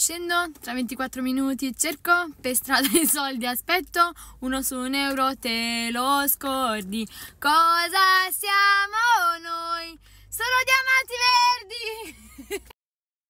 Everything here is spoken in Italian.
Scendo tra 24 minuti, cerco per strada i soldi, aspetto uno su un euro, te lo scordi. Cosa siamo?